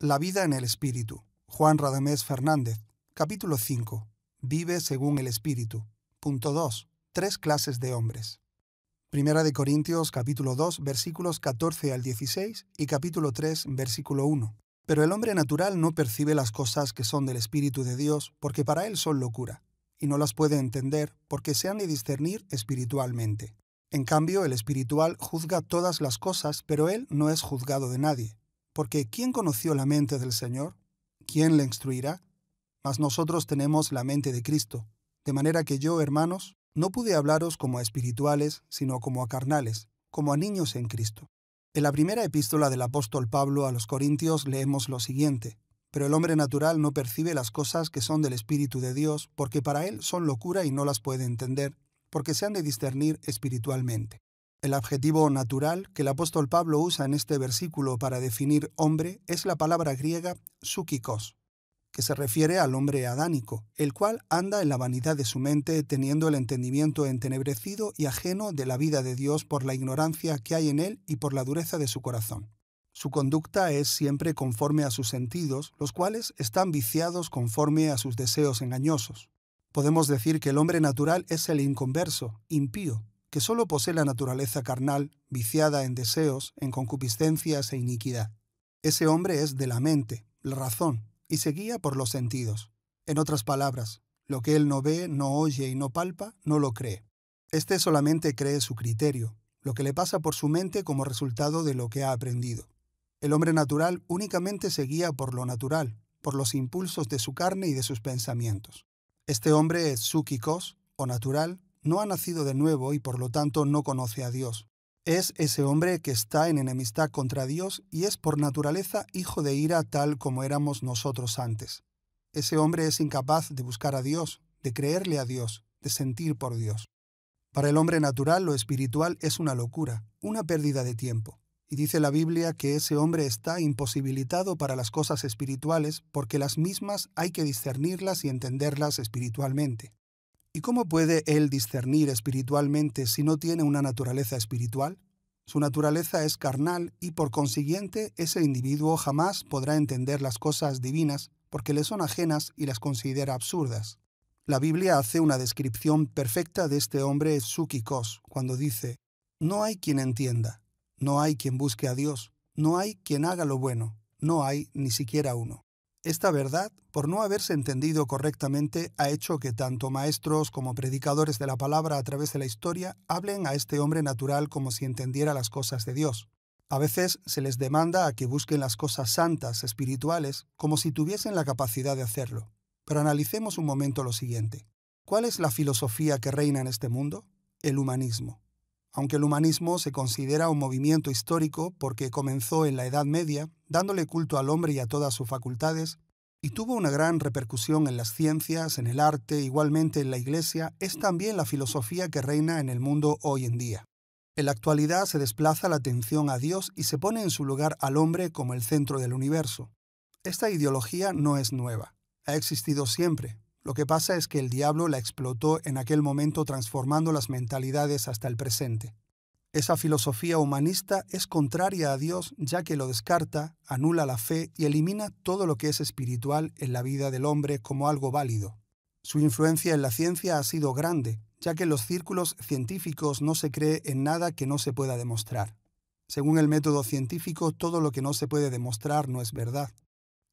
La vida en el Espíritu. Juan Radamés Fernández. Capítulo 5. Vive según el Espíritu. Punto 2. Tres clases de hombres. Primera de Corintios capítulo 2 versículos 14 al 16 y capítulo 3 versículo 1. Pero el hombre natural no percibe las cosas que son del Espíritu de Dios porque para él son locura, y no las puede entender porque se han de discernir espiritualmente. En cambio, el espiritual juzga todas las cosas, pero él no es juzgado de nadie. Porque ¿quién conoció la mente del Señor? ¿Quién le instruirá? Mas nosotros tenemos la mente de Cristo, de manera que yo, hermanos, no pude hablaros como a espirituales, sino como a carnales, como a niños en Cristo. En la primera epístola del apóstol Pablo a los Corintios leemos lo siguiente, pero el hombre natural no percibe las cosas que son del Espíritu de Dios, porque para él son locura y no las puede entender, porque se han de discernir espiritualmente. El adjetivo natural que el apóstol Pablo usa en este versículo para definir hombre es la palabra griega sukikos, que se refiere al hombre adánico, el cual anda en la vanidad de su mente teniendo el entendimiento entenebrecido y ajeno de la vida de Dios por la ignorancia que hay en él y por la dureza de su corazón. Su conducta es siempre conforme a sus sentidos, los cuales están viciados conforme a sus deseos engañosos. Podemos decir que el hombre natural es el inconverso, impío, que solo posee la naturaleza carnal, viciada en deseos, en concupiscencias e iniquidad. Ese hombre es de la mente, la razón, y se guía por los sentidos. En otras palabras, lo que él no ve, no oye y no palpa, no lo cree. Este solamente cree su criterio, lo que le pasa por su mente como resultado de lo que ha aprendido. El hombre natural únicamente se guía por lo natural, por los impulsos de su carne y de sus pensamientos. Este hombre es psíquicos, o natural, no ha nacido de nuevo y por lo tanto no conoce a Dios. Es ese hombre que está en enemistad contra Dios y es por naturaleza hijo de ira tal como éramos nosotros antes. Ese hombre es incapaz de buscar a Dios, de creerle a Dios, de sentir por Dios. Para el hombre natural lo espiritual es una locura, una pérdida de tiempo. Y dice la Biblia que ese hombre está imposibilitado para las cosas espirituales porque las mismas hay que discernirlas y entenderlas espiritualmente. ¿Y cómo puede él discernir espiritualmente si no tiene una naturaleza espiritual? Su naturaleza es carnal y por consiguiente ese individuo jamás podrá entender las cosas divinas porque le son ajenas y las considera absurdas. La Biblia hace una descripción perfecta de este hombre Kos, cuando dice, No hay quien entienda, no hay quien busque a Dios, no hay quien haga lo bueno, no hay ni siquiera uno. Esta verdad, por no haberse entendido correctamente, ha hecho que tanto maestros como predicadores de la palabra a través de la historia hablen a este hombre natural como si entendiera las cosas de Dios. A veces se les demanda a que busquen las cosas santas, espirituales, como si tuviesen la capacidad de hacerlo. Pero analicemos un momento lo siguiente. ¿Cuál es la filosofía que reina en este mundo? El humanismo aunque el humanismo se considera un movimiento histórico porque comenzó en la Edad Media, dándole culto al hombre y a todas sus facultades, y tuvo una gran repercusión en las ciencias, en el arte, igualmente en la Iglesia, es también la filosofía que reina en el mundo hoy en día. En la actualidad se desplaza la atención a Dios y se pone en su lugar al hombre como el centro del universo. Esta ideología no es nueva, ha existido siempre, lo que pasa es que el diablo la explotó en aquel momento transformando las mentalidades hasta el presente. Esa filosofía humanista es contraria a Dios ya que lo descarta, anula la fe y elimina todo lo que es espiritual en la vida del hombre como algo válido. Su influencia en la ciencia ha sido grande, ya que en los círculos científicos no se cree en nada que no se pueda demostrar. Según el método científico, todo lo que no se puede demostrar no es verdad.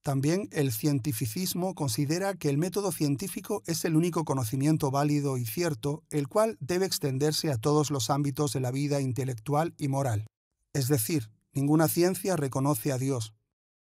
También el cientificismo considera que el método científico es el único conocimiento válido y cierto, el cual debe extenderse a todos los ámbitos de la vida intelectual y moral. Es decir, ninguna ciencia reconoce a Dios.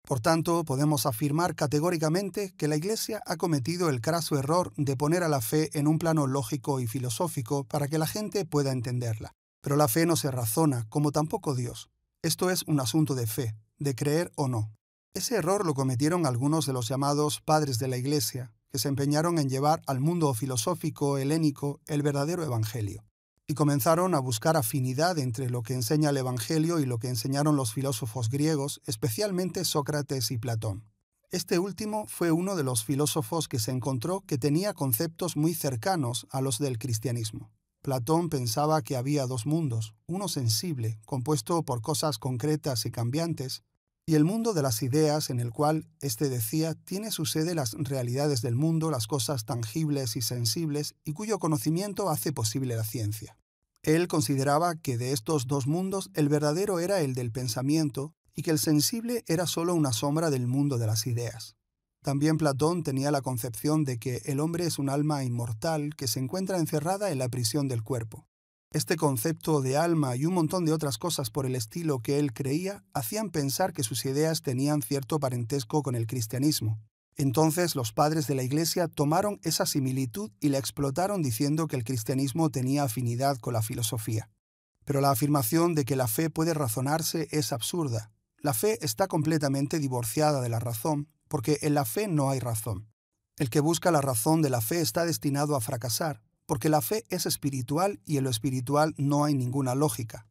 Por tanto, podemos afirmar categóricamente que la Iglesia ha cometido el craso error de poner a la fe en un plano lógico y filosófico para que la gente pueda entenderla. Pero la fe no se razona, como tampoco Dios. Esto es un asunto de fe, de creer o no. Ese error lo cometieron algunos de los llamados padres de la Iglesia, que se empeñaron en llevar al mundo filosófico helénico el verdadero Evangelio, y comenzaron a buscar afinidad entre lo que enseña el Evangelio y lo que enseñaron los filósofos griegos, especialmente Sócrates y Platón. Este último fue uno de los filósofos que se encontró que tenía conceptos muy cercanos a los del cristianismo. Platón pensaba que había dos mundos, uno sensible, compuesto por cosas concretas y cambiantes, y el mundo de las ideas en el cual éste decía tiene su sede las realidades del mundo, las cosas tangibles y sensibles, y cuyo conocimiento hace posible la ciencia. Él consideraba que de estos dos mundos el verdadero era el del pensamiento y que el sensible era sólo una sombra del mundo de las ideas. También Platón tenía la concepción de que el hombre es un alma inmortal que se encuentra encerrada en la prisión del cuerpo. Este concepto de alma y un montón de otras cosas por el estilo que él creía hacían pensar que sus ideas tenían cierto parentesco con el cristianismo. Entonces los padres de la Iglesia tomaron esa similitud y la explotaron diciendo que el cristianismo tenía afinidad con la filosofía. Pero la afirmación de que la fe puede razonarse es absurda. La fe está completamente divorciada de la razón, porque en la fe no hay razón. El que busca la razón de la fe está destinado a fracasar, porque la fe es espiritual y en lo espiritual no hay ninguna lógica.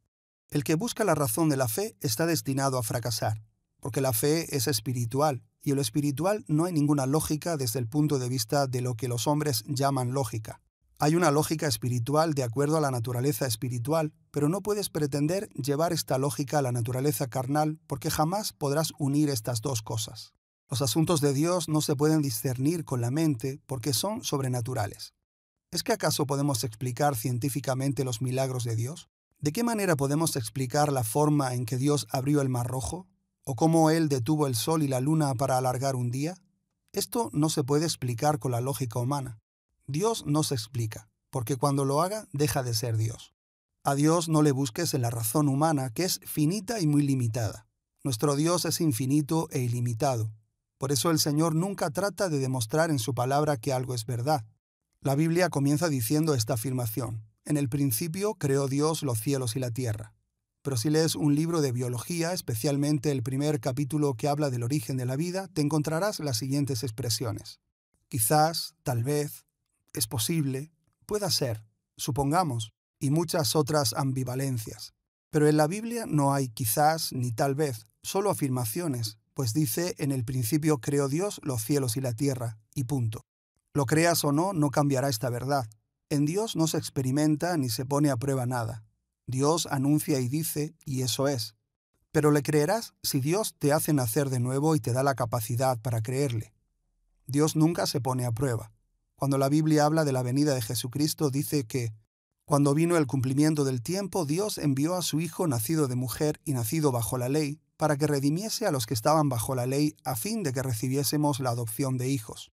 El que busca la razón de la fe está destinado a fracasar, porque la fe es espiritual y en lo espiritual no hay ninguna lógica desde el punto de vista de lo que los hombres llaman lógica. Hay una lógica espiritual de acuerdo a la naturaleza espiritual, pero no puedes pretender llevar esta lógica a la naturaleza carnal porque jamás podrás unir estas dos cosas. Los asuntos de Dios no se pueden discernir con la mente porque son sobrenaturales. ¿Es que acaso podemos explicar científicamente los milagros de Dios? ¿De qué manera podemos explicar la forma en que Dios abrió el Mar Rojo? ¿O cómo Él detuvo el sol y la luna para alargar un día? Esto no se puede explicar con la lógica humana. Dios no se explica, porque cuando lo haga deja de ser Dios. A Dios no le busques en la razón humana, que es finita y muy limitada. Nuestro Dios es infinito e ilimitado. Por eso el Señor nunca trata de demostrar en su palabra que algo es verdad, la Biblia comienza diciendo esta afirmación. En el principio creó Dios los cielos y la tierra. Pero si lees un libro de biología, especialmente el primer capítulo que habla del origen de la vida, te encontrarás las siguientes expresiones. Quizás, tal vez, es posible, pueda ser, supongamos, y muchas otras ambivalencias. Pero en la Biblia no hay quizás ni tal vez, solo afirmaciones, pues dice en el principio creó Dios los cielos y la tierra, y punto. Lo creas o no, no cambiará esta verdad. En Dios no se experimenta ni se pone a prueba nada. Dios anuncia y dice, y eso es. Pero le creerás si Dios te hace nacer de nuevo y te da la capacidad para creerle. Dios nunca se pone a prueba. Cuando la Biblia habla de la venida de Jesucristo, dice que, cuando vino el cumplimiento del tiempo, Dios envió a su Hijo nacido de mujer y nacido bajo la ley, para que redimiese a los que estaban bajo la ley, a fin de que recibiésemos la adopción de hijos.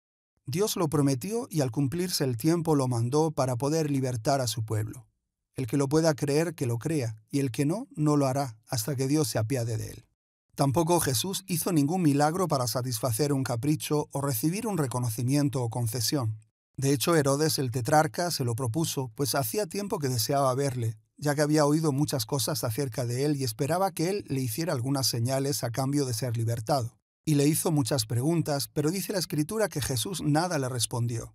Dios lo prometió y al cumplirse el tiempo lo mandó para poder libertar a su pueblo. El que lo pueda creer, que lo crea, y el que no, no lo hará, hasta que Dios se apiade de él. Tampoco Jesús hizo ningún milagro para satisfacer un capricho o recibir un reconocimiento o concesión. De hecho, Herodes el tetrarca se lo propuso, pues hacía tiempo que deseaba verle, ya que había oído muchas cosas acerca de él y esperaba que él le hiciera algunas señales a cambio de ser libertado y le hizo muchas preguntas, pero dice la escritura que Jesús nada le respondió.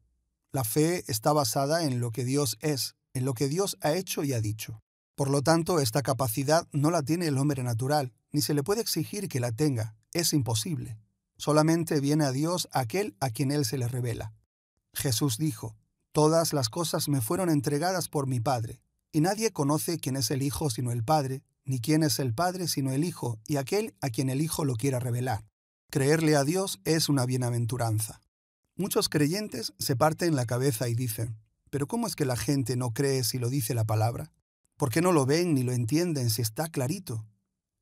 La fe está basada en lo que Dios es, en lo que Dios ha hecho y ha dicho. Por lo tanto, esta capacidad no la tiene el hombre natural, ni se le puede exigir que la tenga, es imposible. Solamente viene a Dios aquel a quien Él se le revela. Jesús dijo, Todas las cosas me fueron entregadas por mi Padre, y nadie conoce quién es el Hijo sino el Padre, ni quién es el Padre sino el Hijo, y aquel a quien el Hijo lo quiera revelar. Creerle a Dios es una bienaventuranza. Muchos creyentes se parten la cabeza y dicen, pero ¿cómo es que la gente no cree si lo dice la palabra? ¿Por qué no lo ven ni lo entienden si está clarito?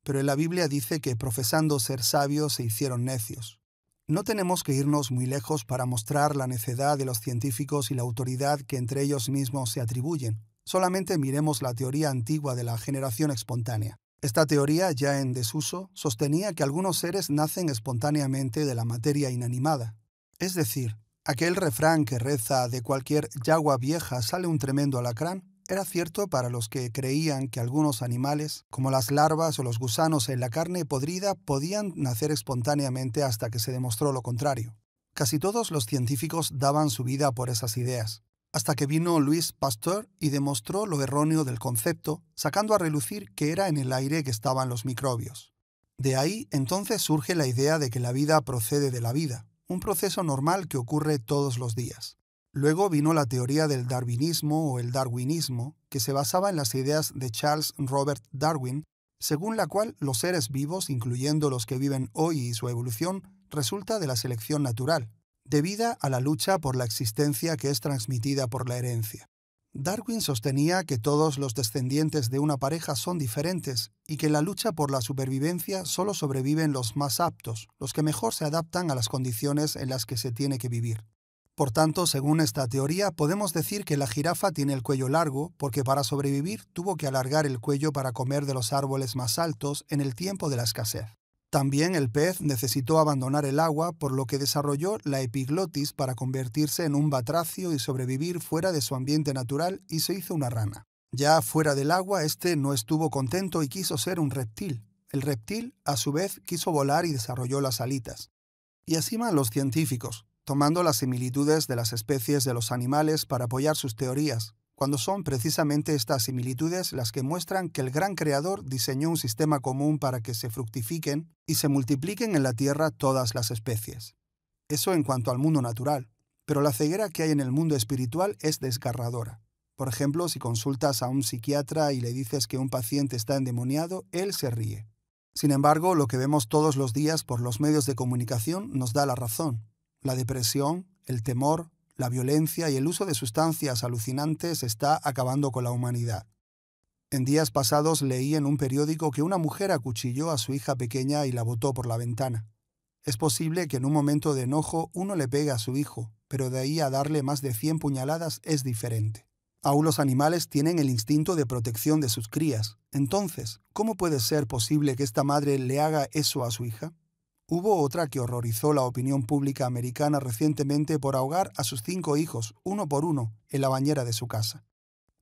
Pero en la Biblia dice que profesando ser sabios se hicieron necios. No tenemos que irnos muy lejos para mostrar la necedad de los científicos y la autoridad que entre ellos mismos se atribuyen. Solamente miremos la teoría antigua de la generación espontánea. Esta teoría, ya en desuso, sostenía que algunos seres nacen espontáneamente de la materia inanimada. Es decir, aquel refrán que reza de cualquier yagua vieja sale un tremendo alacrán, era cierto para los que creían que algunos animales, como las larvas o los gusanos en la carne podrida, podían nacer espontáneamente hasta que se demostró lo contrario. Casi todos los científicos daban su vida por esas ideas hasta que vino Louis Pasteur y demostró lo erróneo del concepto, sacando a relucir que era en el aire que estaban los microbios. De ahí entonces surge la idea de que la vida procede de la vida, un proceso normal que ocurre todos los días. Luego vino la teoría del darwinismo o el darwinismo, que se basaba en las ideas de Charles Robert Darwin, según la cual los seres vivos, incluyendo los que viven hoy y su evolución, resulta de la selección natural, debida a la lucha por la existencia que es transmitida por la herencia. Darwin sostenía que todos los descendientes de una pareja son diferentes y que la lucha por la supervivencia solo sobreviven los más aptos, los que mejor se adaptan a las condiciones en las que se tiene que vivir. Por tanto, según esta teoría, podemos decir que la jirafa tiene el cuello largo porque para sobrevivir tuvo que alargar el cuello para comer de los árboles más altos en el tiempo de la escasez. También el pez necesitó abandonar el agua, por lo que desarrolló la epiglotis para convertirse en un batracio y sobrevivir fuera de su ambiente natural y se hizo una rana. Ya fuera del agua, este no estuvo contento y quiso ser un reptil. El reptil, a su vez, quiso volar y desarrolló las alitas. Y así van los científicos, tomando las similitudes de las especies de los animales para apoyar sus teorías, cuando son precisamente estas similitudes las que muestran que el gran creador diseñó un sistema común para que se fructifiquen y se multipliquen en la Tierra todas las especies. Eso en cuanto al mundo natural, pero la ceguera que hay en el mundo espiritual es desgarradora. Por ejemplo, si consultas a un psiquiatra y le dices que un paciente está endemoniado, él se ríe. Sin embargo, lo que vemos todos los días por los medios de comunicación nos da la razón. La depresión, el temor, la violencia y el uso de sustancias alucinantes está acabando con la humanidad. En días pasados leí en un periódico que una mujer acuchilló a su hija pequeña y la botó por la ventana. Es posible que en un momento de enojo uno le pegue a su hijo, pero de ahí a darle más de 100 puñaladas es diferente. Aún los animales tienen el instinto de protección de sus crías. Entonces, ¿cómo puede ser posible que esta madre le haga eso a su hija? Hubo otra que horrorizó la opinión pública americana recientemente por ahogar a sus cinco hijos, uno por uno, en la bañera de su casa.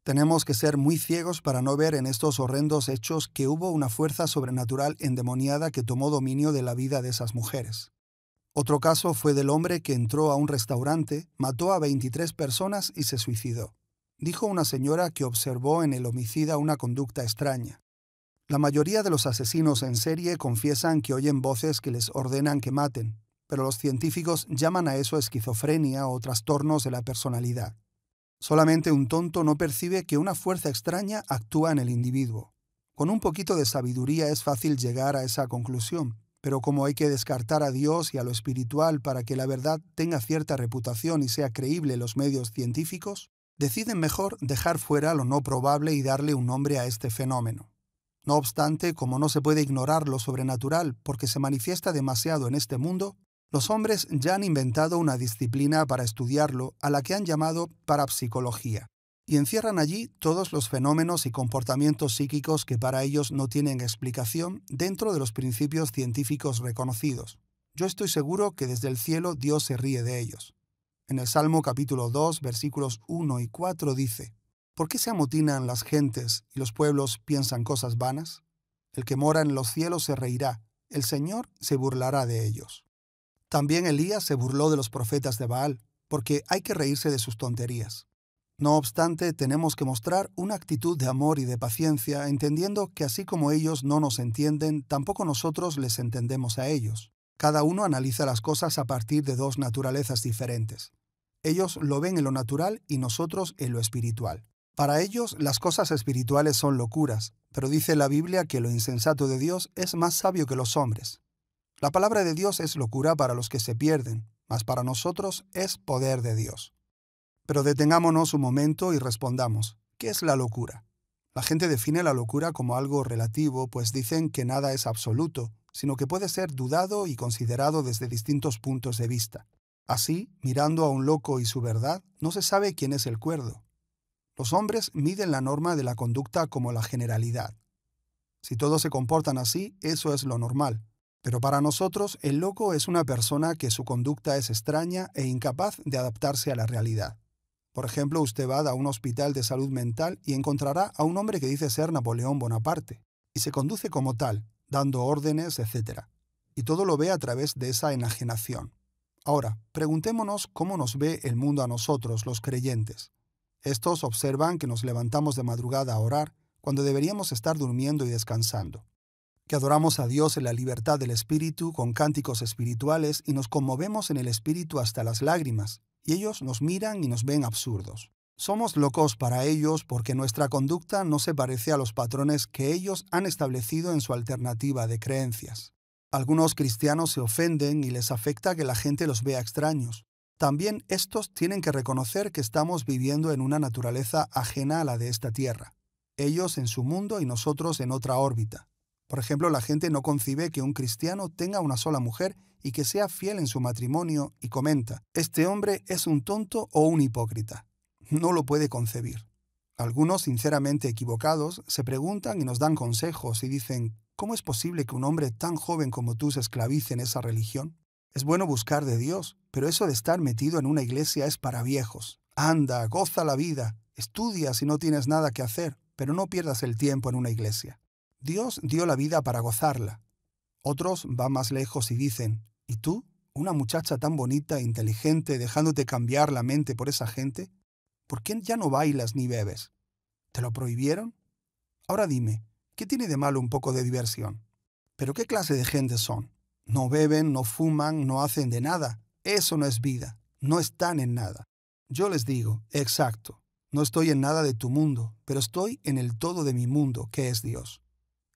Tenemos que ser muy ciegos para no ver en estos horrendos hechos que hubo una fuerza sobrenatural endemoniada que tomó dominio de la vida de esas mujeres. Otro caso fue del hombre que entró a un restaurante, mató a 23 personas y se suicidó. Dijo una señora que observó en el homicida una conducta extraña. La mayoría de los asesinos en serie confiesan que oyen voces que les ordenan que maten, pero los científicos llaman a eso esquizofrenia o trastornos de la personalidad. Solamente un tonto no percibe que una fuerza extraña actúa en el individuo. Con un poquito de sabiduría es fácil llegar a esa conclusión, pero como hay que descartar a Dios y a lo espiritual para que la verdad tenga cierta reputación y sea creíble en los medios científicos, deciden mejor dejar fuera lo no probable y darle un nombre a este fenómeno. No obstante, como no se puede ignorar lo sobrenatural porque se manifiesta demasiado en este mundo, los hombres ya han inventado una disciplina para estudiarlo a la que han llamado parapsicología, y encierran allí todos los fenómenos y comportamientos psíquicos que para ellos no tienen explicación dentro de los principios científicos reconocidos. Yo estoy seguro que desde el cielo Dios se ríe de ellos. En el Salmo capítulo 2, versículos 1 y 4 dice, ¿Por qué se amotinan las gentes y los pueblos piensan cosas vanas? El que mora en los cielos se reirá, el Señor se burlará de ellos. También Elías se burló de los profetas de Baal, porque hay que reírse de sus tonterías. No obstante, tenemos que mostrar una actitud de amor y de paciencia, entendiendo que así como ellos no nos entienden, tampoco nosotros les entendemos a ellos. Cada uno analiza las cosas a partir de dos naturalezas diferentes. Ellos lo ven en lo natural y nosotros en lo espiritual. Para ellos las cosas espirituales son locuras, pero dice la Biblia que lo insensato de Dios es más sabio que los hombres. La palabra de Dios es locura para los que se pierden, mas para nosotros es poder de Dios. Pero detengámonos un momento y respondamos, ¿qué es la locura? La gente define la locura como algo relativo, pues dicen que nada es absoluto, sino que puede ser dudado y considerado desde distintos puntos de vista. Así, mirando a un loco y su verdad, no se sabe quién es el cuerdo, los hombres miden la norma de la conducta como la generalidad. Si todos se comportan así, eso es lo normal. Pero para nosotros, el loco es una persona que su conducta es extraña e incapaz de adaptarse a la realidad. Por ejemplo, usted va a un hospital de salud mental y encontrará a un hombre que dice ser Napoleón Bonaparte, y se conduce como tal, dando órdenes, etc. Y todo lo ve a través de esa enajenación. Ahora, preguntémonos cómo nos ve el mundo a nosotros, los creyentes. Estos observan que nos levantamos de madrugada a orar cuando deberíamos estar durmiendo y descansando, que adoramos a Dios en la libertad del Espíritu con cánticos espirituales y nos conmovemos en el Espíritu hasta las lágrimas, y ellos nos miran y nos ven absurdos. Somos locos para ellos porque nuestra conducta no se parece a los patrones que ellos han establecido en su alternativa de creencias. Algunos cristianos se ofenden y les afecta que la gente los vea extraños también estos tienen que reconocer que estamos viviendo en una naturaleza ajena a la de esta Tierra, ellos en su mundo y nosotros en otra órbita. Por ejemplo, la gente no concibe que un cristiano tenga una sola mujer y que sea fiel en su matrimonio y comenta, este hombre es un tonto o un hipócrita. No lo puede concebir. Algunos, sinceramente equivocados, se preguntan y nos dan consejos y dicen, ¿cómo es posible que un hombre tan joven como tú se esclavice en esa religión? Es bueno buscar de Dios, pero eso de estar metido en una iglesia es para viejos. Anda, goza la vida, estudia si no tienes nada que hacer, pero no pierdas el tiempo en una iglesia. Dios dio la vida para gozarla. Otros van más lejos y dicen, ¿y tú, una muchacha tan bonita e inteligente, dejándote cambiar la mente por esa gente? ¿Por qué ya no bailas ni bebes? ¿Te lo prohibieron? Ahora dime, ¿qué tiene de malo un poco de diversión? ¿Pero qué clase de gente son? No beben, no fuman, no hacen de nada. Eso no es vida. No están en nada. Yo les digo, exacto, no estoy en nada de tu mundo, pero estoy en el todo de mi mundo, que es Dios.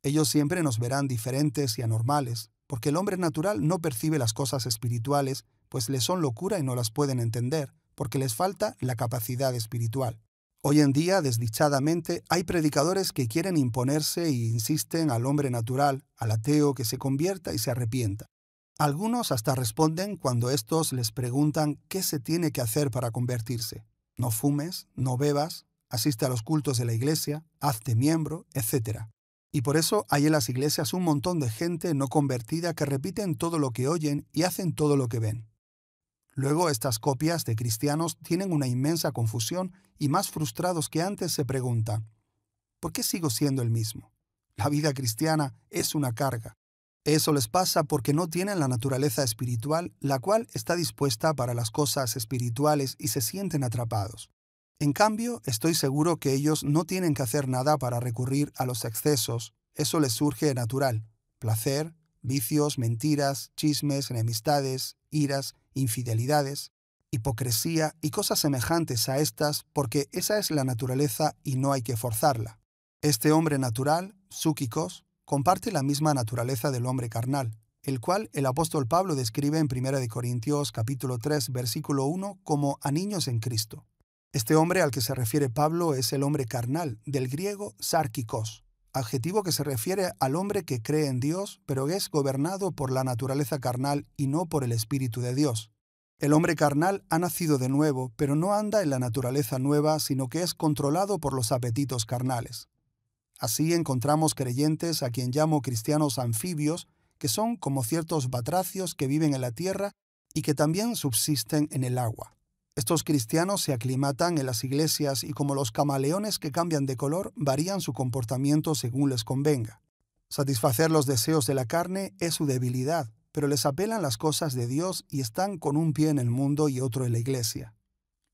Ellos siempre nos verán diferentes y anormales, porque el hombre natural no percibe las cosas espirituales, pues les son locura y no las pueden entender, porque les falta la capacidad espiritual. Hoy en día, desdichadamente, hay predicadores que quieren imponerse e insisten al hombre natural, al ateo, que se convierta y se arrepienta. Algunos hasta responden cuando estos les preguntan qué se tiene que hacer para convertirse. No fumes, no bebas, asiste a los cultos de la iglesia, hazte miembro, etc. Y por eso hay en las iglesias un montón de gente no convertida que repiten todo lo que oyen y hacen todo lo que ven. Luego estas copias de cristianos tienen una inmensa confusión y más frustrados que antes se preguntan, ¿por qué sigo siendo el mismo? La vida cristiana es una carga. Eso les pasa porque no tienen la naturaleza espiritual, la cual está dispuesta para las cosas espirituales y se sienten atrapados. En cambio, estoy seguro que ellos no tienen que hacer nada para recurrir a los excesos, eso les surge natural. Placer, vicios, mentiras, chismes, enemistades, iras, infidelidades, hipocresía y cosas semejantes a estas porque esa es la naturaleza y no hay que forzarla. Este hombre natural, sukikos, comparte la misma naturaleza del hombre carnal, el cual el apóstol Pablo describe en 1 Corintios capítulo 3 versículo 1 como a niños en Cristo. Este hombre al que se refiere Pablo es el hombre carnal, del griego sarkikos adjetivo que se refiere al hombre que cree en Dios, pero es gobernado por la naturaleza carnal y no por el Espíritu de Dios. El hombre carnal ha nacido de nuevo, pero no anda en la naturaleza nueva, sino que es controlado por los apetitos carnales. Así encontramos creyentes a quien llamo cristianos anfibios, que son como ciertos batracios que viven en la tierra y que también subsisten en el agua. Estos cristianos se aclimatan en las iglesias y como los camaleones que cambian de color, varían su comportamiento según les convenga. Satisfacer los deseos de la carne es su debilidad, pero les apelan las cosas de Dios y están con un pie en el mundo y otro en la iglesia.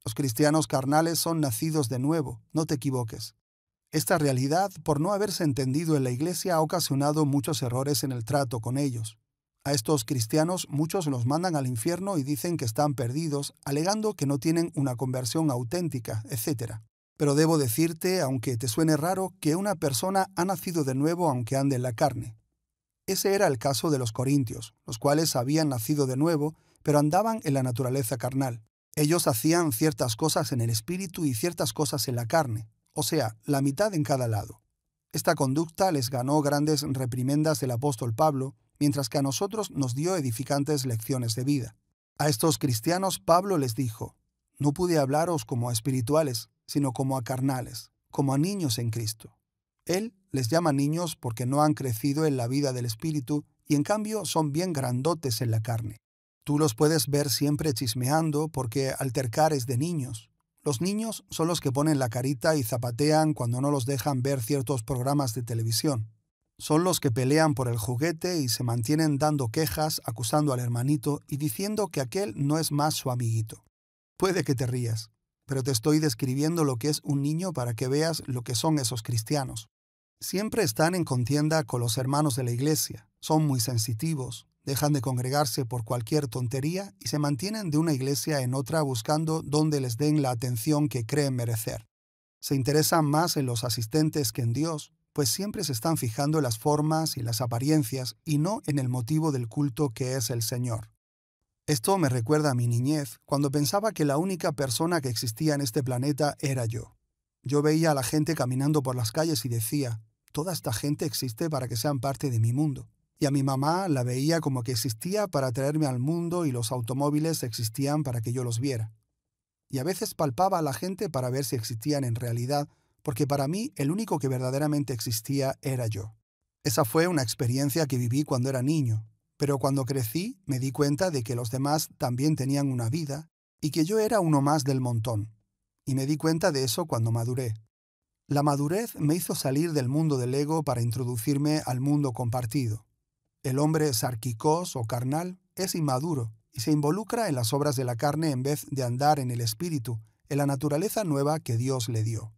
Los cristianos carnales son nacidos de nuevo, no te equivoques. Esta realidad, por no haberse entendido en la iglesia, ha ocasionado muchos errores en el trato con ellos. A estos cristianos muchos los mandan al infierno y dicen que están perdidos, alegando que no tienen una conversión auténtica, etc. Pero debo decirte, aunque te suene raro, que una persona ha nacido de nuevo aunque ande en la carne. Ese era el caso de los corintios, los cuales habían nacido de nuevo, pero andaban en la naturaleza carnal. Ellos hacían ciertas cosas en el espíritu y ciertas cosas en la carne, o sea, la mitad en cada lado. Esta conducta les ganó grandes reprimendas del apóstol Pablo, mientras que a nosotros nos dio edificantes lecciones de vida. A estos cristianos Pablo les dijo, no pude hablaros como a espirituales, sino como a carnales, como a niños en Cristo. Él les llama niños porque no han crecido en la vida del Espíritu y en cambio son bien grandotes en la carne. Tú los puedes ver siempre chismeando porque altercar es de niños. Los niños son los que ponen la carita y zapatean cuando no los dejan ver ciertos programas de televisión. Son los que pelean por el juguete y se mantienen dando quejas, acusando al hermanito y diciendo que aquel no es más su amiguito. Puede que te rías, pero te estoy describiendo lo que es un niño para que veas lo que son esos cristianos. Siempre están en contienda con los hermanos de la iglesia, son muy sensitivos, dejan de congregarse por cualquier tontería y se mantienen de una iglesia en otra buscando donde les den la atención que creen merecer. Se interesan más en los asistentes que en Dios, pues siempre se están fijando en las formas y las apariencias y no en el motivo del culto que es el Señor. Esto me recuerda a mi niñez, cuando pensaba que la única persona que existía en este planeta era yo. Yo veía a la gente caminando por las calles y decía, toda esta gente existe para que sean parte de mi mundo. Y a mi mamá la veía como que existía para traerme al mundo y los automóviles existían para que yo los viera. Y a veces palpaba a la gente para ver si existían en realidad, porque para mí el único que verdaderamente existía era yo. Esa fue una experiencia que viví cuando era niño, pero cuando crecí me di cuenta de que los demás también tenían una vida y que yo era uno más del montón. Y me di cuenta de eso cuando maduré. La madurez me hizo salir del mundo del ego para introducirme al mundo compartido. El hombre sarquicós o carnal es inmaduro y se involucra en las obras de la carne en vez de andar en el espíritu, en la naturaleza nueva que Dios le dio.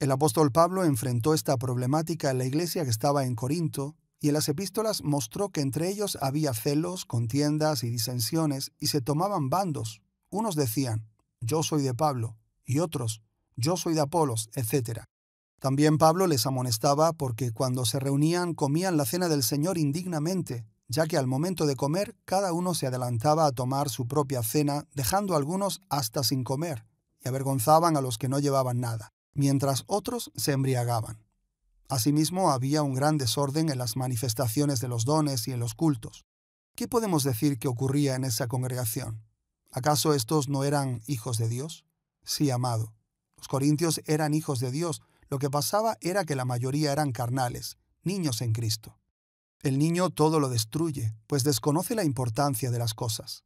El apóstol Pablo enfrentó esta problemática en la iglesia que estaba en Corinto, y en las epístolas mostró que entre ellos había celos, contiendas y disensiones, y se tomaban bandos. Unos decían, yo soy de Pablo, y otros, yo soy de Apolos, etc. También Pablo les amonestaba porque cuando se reunían comían la cena del Señor indignamente, ya que al momento de comer cada uno se adelantaba a tomar su propia cena, dejando a algunos hasta sin comer, y avergonzaban a los que no llevaban nada mientras otros se embriagaban. Asimismo, había un gran desorden en las manifestaciones de los dones y en los cultos. ¿Qué podemos decir que ocurría en esa congregación? ¿Acaso estos no eran hijos de Dios? Sí, amado. Los corintios eran hijos de Dios. Lo que pasaba era que la mayoría eran carnales, niños en Cristo. El niño todo lo destruye, pues desconoce la importancia de las cosas.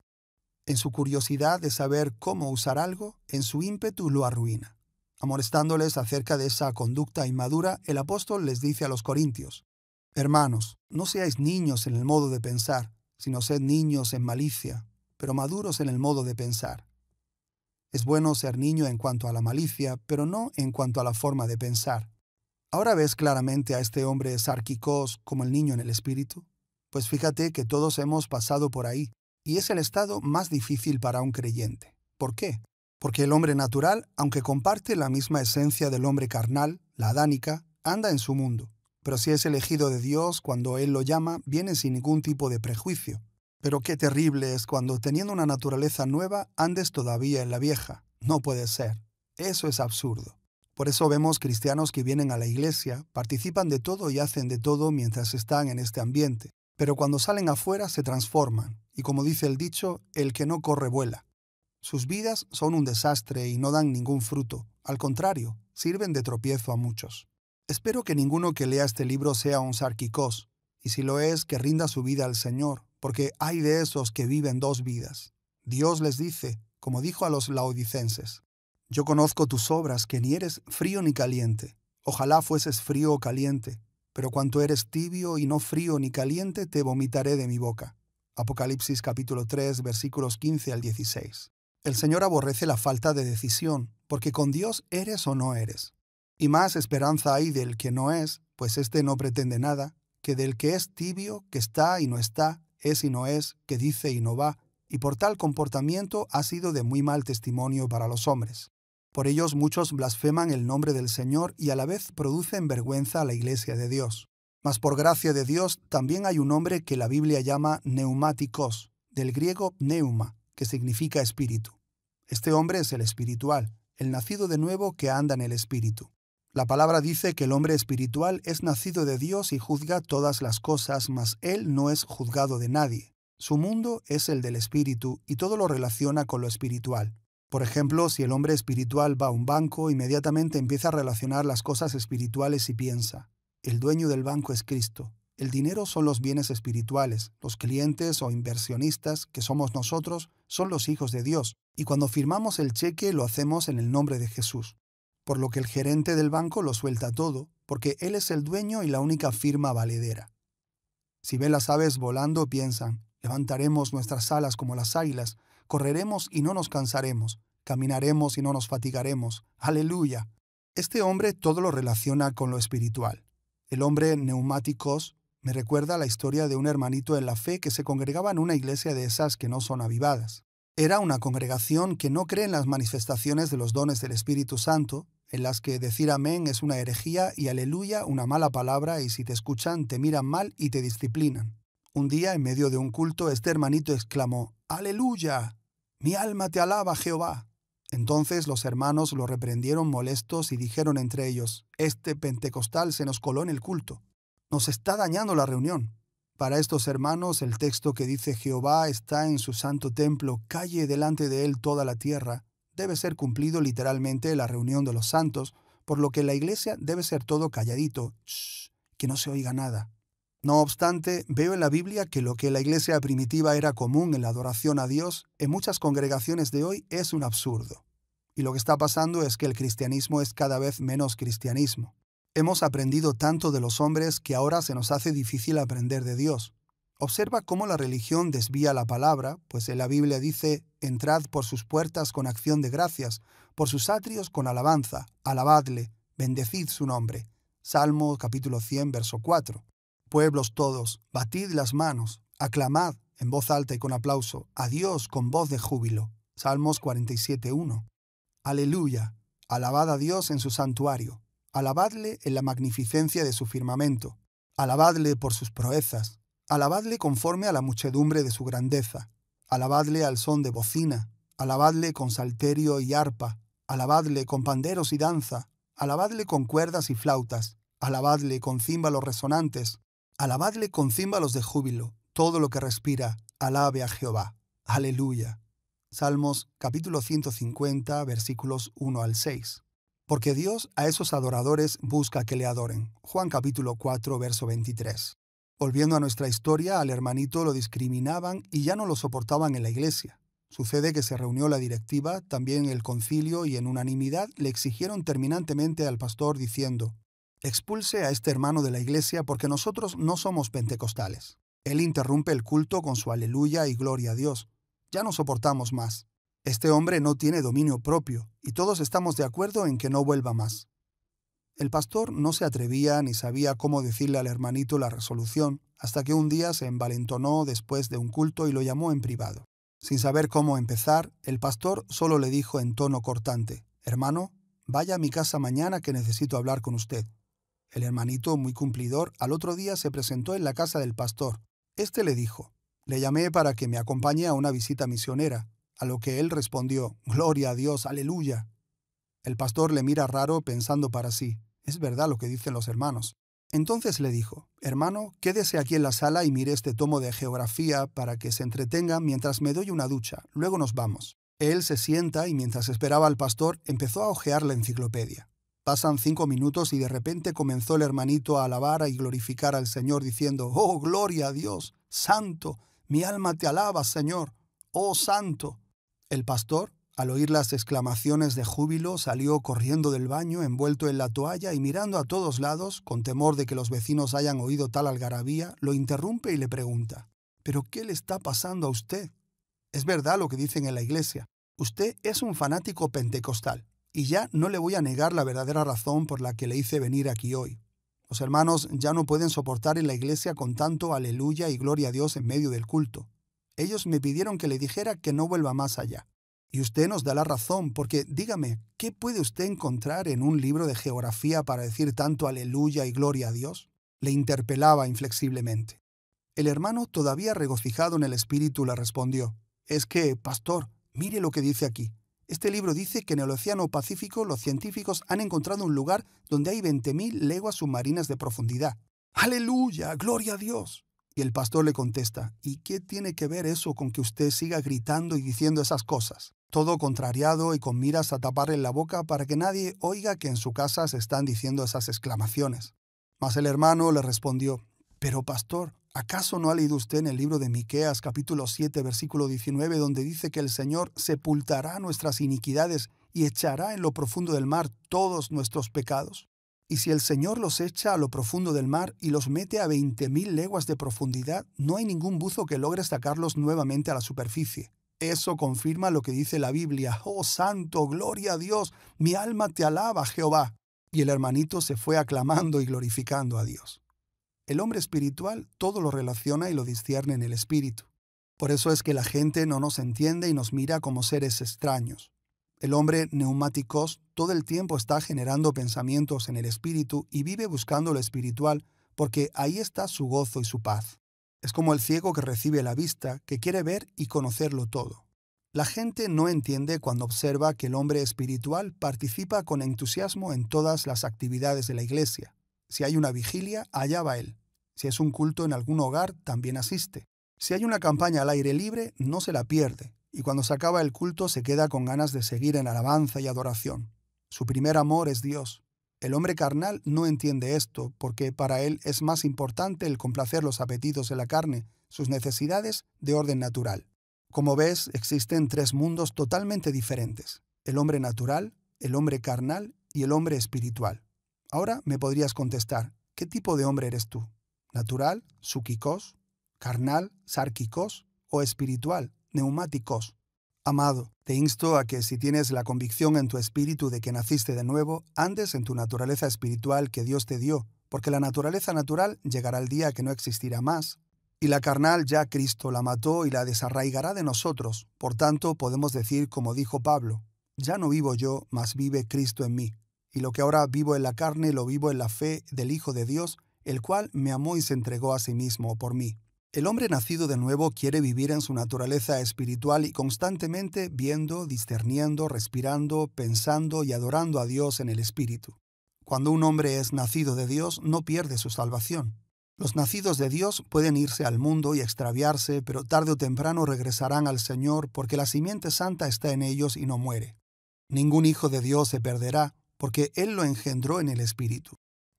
En su curiosidad de saber cómo usar algo, en su ímpetu lo arruina. Amorestándoles acerca de esa conducta inmadura, el apóstol les dice a los corintios, Hermanos, no seáis niños en el modo de pensar, sino sed niños en malicia, pero maduros en el modo de pensar. Es bueno ser niño en cuanto a la malicia, pero no en cuanto a la forma de pensar. ¿Ahora ves claramente a este hombre sárquicos como el niño en el espíritu? Pues fíjate que todos hemos pasado por ahí, y es el estado más difícil para un creyente. ¿Por qué? porque el hombre natural, aunque comparte la misma esencia del hombre carnal, la adánica, anda en su mundo. Pero si es elegido de Dios cuando Él lo llama, viene sin ningún tipo de prejuicio. Pero qué terrible es cuando, teniendo una naturaleza nueva, andes todavía en la vieja. No puede ser. Eso es absurdo. Por eso vemos cristianos que vienen a la iglesia, participan de todo y hacen de todo mientras están en este ambiente. Pero cuando salen afuera se transforman, y como dice el dicho, el que no corre vuela. Sus vidas son un desastre y no dan ningún fruto. Al contrario, sirven de tropiezo a muchos. Espero que ninguno que lea este libro sea un sarquicos y si lo es, que rinda su vida al Señor, porque hay de esos que viven dos vidas. Dios les dice, como dijo a los laodicenses, Yo conozco tus obras, que ni eres frío ni caliente. Ojalá fueses frío o caliente, pero cuanto eres tibio y no frío ni caliente, te vomitaré de mi boca. Apocalipsis capítulo 3 versículos 15 al 16. El Señor aborrece la falta de decisión, porque con Dios eres o no eres. Y más esperanza hay del que no es, pues éste no pretende nada, que del que es tibio, que está y no está, es y no es, que dice y no va, y por tal comportamiento ha sido de muy mal testimonio para los hombres. Por ellos muchos blasfeman el nombre del Señor y a la vez producen vergüenza a la iglesia de Dios. Mas por gracia de Dios también hay un hombre que la Biblia llama neumáticos, del griego pneuma, que significa espíritu. Este hombre es el espiritual, el nacido de nuevo que anda en el espíritu. La palabra dice que el hombre espiritual es nacido de Dios y juzga todas las cosas, mas él no es juzgado de nadie. Su mundo es el del espíritu y todo lo relaciona con lo espiritual. Por ejemplo, si el hombre espiritual va a un banco, inmediatamente empieza a relacionar las cosas espirituales y piensa, el dueño del banco es Cristo, el dinero son los bienes espirituales, los clientes o inversionistas, que somos nosotros, son los hijos de Dios, y cuando firmamos el cheque lo hacemos en el nombre de Jesús. Por lo que el gerente del banco lo suelta todo, porque él es el dueño y la única firma valedera. Si ve las aves volando, piensan, levantaremos nuestras alas como las águilas, correremos y no nos cansaremos, caminaremos y no nos fatigaremos. Aleluya. Este hombre todo lo relaciona con lo espiritual. El hombre neumáticos me recuerda la historia de un hermanito en la fe que se congregaba en una iglesia de esas que no son avivadas. Era una congregación que no cree en las manifestaciones de los dones del Espíritu Santo, en las que decir amén es una herejía y aleluya una mala palabra y si te escuchan te miran mal y te disciplinan. Un día, en medio de un culto, este hermanito exclamó, Aleluya, mi alma te alaba, Jehová. Entonces los hermanos lo reprendieron molestos y dijeron entre ellos, Este pentecostal se nos coló en el culto. Nos está dañando la reunión. Para estos hermanos, el texto que dice Jehová está en su santo templo, calle delante de él toda la tierra, debe ser cumplido literalmente la reunión de los santos, por lo que la iglesia debe ser todo calladito, que no se oiga nada. No obstante, veo en la Biblia que lo que la iglesia primitiva era común en la adoración a Dios, en muchas congregaciones de hoy es un absurdo. Y lo que está pasando es que el cristianismo es cada vez menos cristianismo. Hemos aprendido tanto de los hombres que ahora se nos hace difícil aprender de Dios. Observa cómo la religión desvía la palabra, pues en la Biblia dice, entrad por sus puertas con acción de gracias, por sus atrios con alabanza, alabadle, bendecid su nombre. Salmo capítulo 100, verso 4. Pueblos todos, batid las manos, aclamad en voz alta y con aplauso a Dios con voz de júbilo. Salmos 47, Aleluya, alabad a Dios en su santuario. Alabadle en la magnificencia de su firmamento, alabadle por sus proezas, alabadle conforme a la muchedumbre de su grandeza, alabadle al son de bocina, alabadle con salterio y arpa, alabadle con panderos y danza, alabadle con cuerdas y flautas, alabadle con címbalos resonantes, alabadle con címbalos de júbilo, todo lo que respira, alabe a Jehová. Aleluya. Salmos capítulo 150 versículos 1 al 6 porque Dios a esos adoradores busca que le adoren. Juan capítulo 4, verso 23. Volviendo a nuestra historia, al hermanito lo discriminaban y ya no lo soportaban en la iglesia. Sucede que se reunió la directiva, también el concilio, y en unanimidad le exigieron terminantemente al pastor diciendo, expulse a este hermano de la iglesia porque nosotros no somos pentecostales. Él interrumpe el culto con su aleluya y gloria a Dios. Ya no soportamos más. Este hombre no tiene dominio propio, y todos estamos de acuerdo en que no vuelva más. El pastor no se atrevía ni sabía cómo decirle al hermanito la resolución, hasta que un día se envalentonó después de un culto y lo llamó en privado. Sin saber cómo empezar, el pastor solo le dijo en tono cortante, Hermano, vaya a mi casa mañana que necesito hablar con usted. El hermanito, muy cumplidor, al otro día se presentó en la casa del pastor. Este le dijo, Le llamé para que me acompañe a una visita misionera lo que él respondió, Gloria a Dios, aleluya. El pastor le mira raro pensando para sí, es verdad lo que dicen los hermanos. Entonces le dijo, Hermano, quédese aquí en la sala y mire este tomo de geografía para que se entretenga mientras me doy una ducha, luego nos vamos. Él se sienta y mientras esperaba al pastor empezó a hojear la enciclopedia. Pasan cinco minutos y de repente comenzó el hermanito a alabar y glorificar al Señor diciendo, Oh, gloria a Dios, santo, mi alma te alaba, Señor, oh, santo. El pastor, al oír las exclamaciones de júbilo, salió corriendo del baño envuelto en la toalla y mirando a todos lados, con temor de que los vecinos hayan oído tal algarabía, lo interrumpe y le pregunta, ¿Pero qué le está pasando a usted? Es verdad lo que dicen en la iglesia. Usted es un fanático pentecostal, y ya no le voy a negar la verdadera razón por la que le hice venir aquí hoy. Los hermanos ya no pueden soportar en la iglesia con tanto aleluya y gloria a Dios en medio del culto. Ellos me pidieron que le dijera que no vuelva más allá. Y usted nos da la razón, porque dígame, ¿qué puede usted encontrar en un libro de geografía para decir tanto aleluya y gloria a Dios? Le interpelaba inflexiblemente. El hermano, todavía regocijado en el espíritu, le respondió, Es que, pastor, mire lo que dice aquí. Este libro dice que en el Océano Pacífico los científicos han encontrado un lugar donde hay 20.000 leguas submarinas de profundidad. Aleluya, gloria a Dios. Y el pastor le contesta, ¿y qué tiene que ver eso con que usted siga gritando y diciendo esas cosas? Todo contrariado y con miras a taparle la boca para que nadie oiga que en su casa se están diciendo esas exclamaciones. Mas el hermano le respondió, Pero pastor, ¿acaso no ha leído usted en el libro de Miqueas capítulo 7 versículo 19 donde dice que el Señor sepultará nuestras iniquidades y echará en lo profundo del mar todos nuestros pecados? Y si el Señor los echa a lo profundo del mar y los mete a 20.000 leguas de profundidad, no hay ningún buzo que logre sacarlos nuevamente a la superficie. Eso confirma lo que dice la Biblia. Oh santo, gloria a Dios, mi alma te alaba, Jehová. Y el hermanito se fue aclamando y glorificando a Dios. El hombre espiritual todo lo relaciona y lo discierne en el espíritu. Por eso es que la gente no nos entiende y nos mira como seres extraños. El hombre neumáticos todo el tiempo está generando pensamientos en el espíritu y vive buscando lo espiritual porque ahí está su gozo y su paz. Es como el ciego que recibe la vista, que quiere ver y conocerlo todo. La gente no entiende cuando observa que el hombre espiritual participa con entusiasmo en todas las actividades de la iglesia. Si hay una vigilia, allá va él. Si es un culto en algún hogar, también asiste. Si hay una campaña al aire libre, no se la pierde y cuando se acaba el culto se queda con ganas de seguir en alabanza y adoración. Su primer amor es Dios. El hombre carnal no entiende esto, porque para él es más importante el complacer los apetitos de la carne, sus necesidades de orden natural. Como ves, existen tres mundos totalmente diferentes, el hombre natural, el hombre carnal y el hombre espiritual. Ahora me podrías contestar, ¿qué tipo de hombre eres tú? ¿Natural, suquicos, carnal, sárquicos o espiritual, neumáticos. Amado, te insto a que si tienes la convicción en tu espíritu de que naciste de nuevo, andes en tu naturaleza espiritual que Dios te dio, porque la naturaleza natural llegará el día que no existirá más, y la carnal ya Cristo la mató y la desarraigará de nosotros. Por tanto, podemos decir como dijo Pablo, ya no vivo yo, mas vive Cristo en mí, y lo que ahora vivo en la carne lo vivo en la fe del Hijo de Dios, el cual me amó y se entregó a sí mismo por mí. El hombre nacido de nuevo quiere vivir en su naturaleza espiritual y constantemente viendo, discerniendo, respirando, pensando y adorando a Dios en el Espíritu. Cuando un hombre es nacido de Dios, no pierde su salvación. Los nacidos de Dios pueden irse al mundo y extraviarse, pero tarde o temprano regresarán al Señor porque la simiente santa está en ellos y no muere. Ningún hijo de Dios se perderá, porque Él lo engendró en el Espíritu.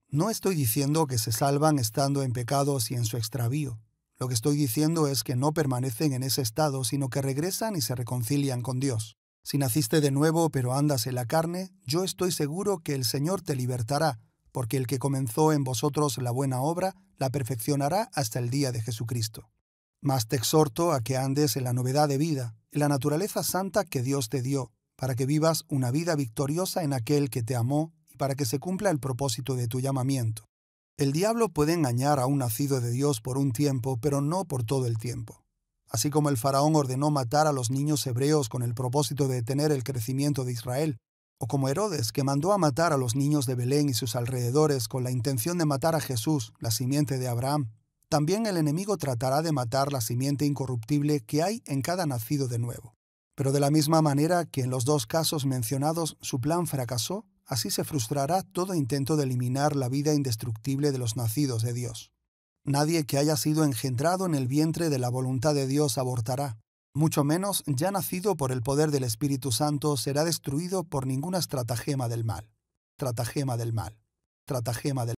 No estoy diciendo que se salvan estando en pecados y en su extravío. Lo que estoy diciendo es que no permanecen en ese estado, sino que regresan y se reconcilian con Dios. Si naciste de nuevo pero andas en la carne, yo estoy seguro que el Señor te libertará, porque el que comenzó en vosotros la buena obra, la perfeccionará hasta el día de Jesucristo. Mas te exhorto a que andes en la novedad de vida, en la naturaleza santa que Dios te dio, para que vivas una vida victoriosa en aquel que te amó y para que se cumpla el propósito de tu llamamiento. El diablo puede engañar a un nacido de Dios por un tiempo, pero no por todo el tiempo. Así como el faraón ordenó matar a los niños hebreos con el propósito de detener el crecimiento de Israel, o como Herodes, que mandó a matar a los niños de Belén y sus alrededores con la intención de matar a Jesús, la simiente de Abraham, también el enemigo tratará de matar la simiente incorruptible que hay en cada nacido de nuevo. Pero de la misma manera que en los dos casos mencionados su plan fracasó, Así se frustrará todo intento de eliminar la vida indestructible de los nacidos de Dios. Nadie que haya sido engendrado en el vientre de la voluntad de Dios abortará, mucho menos ya nacido por el poder del Espíritu Santo será destruido por ninguna estratagema del mal. Tratagema del mal. Tratagema del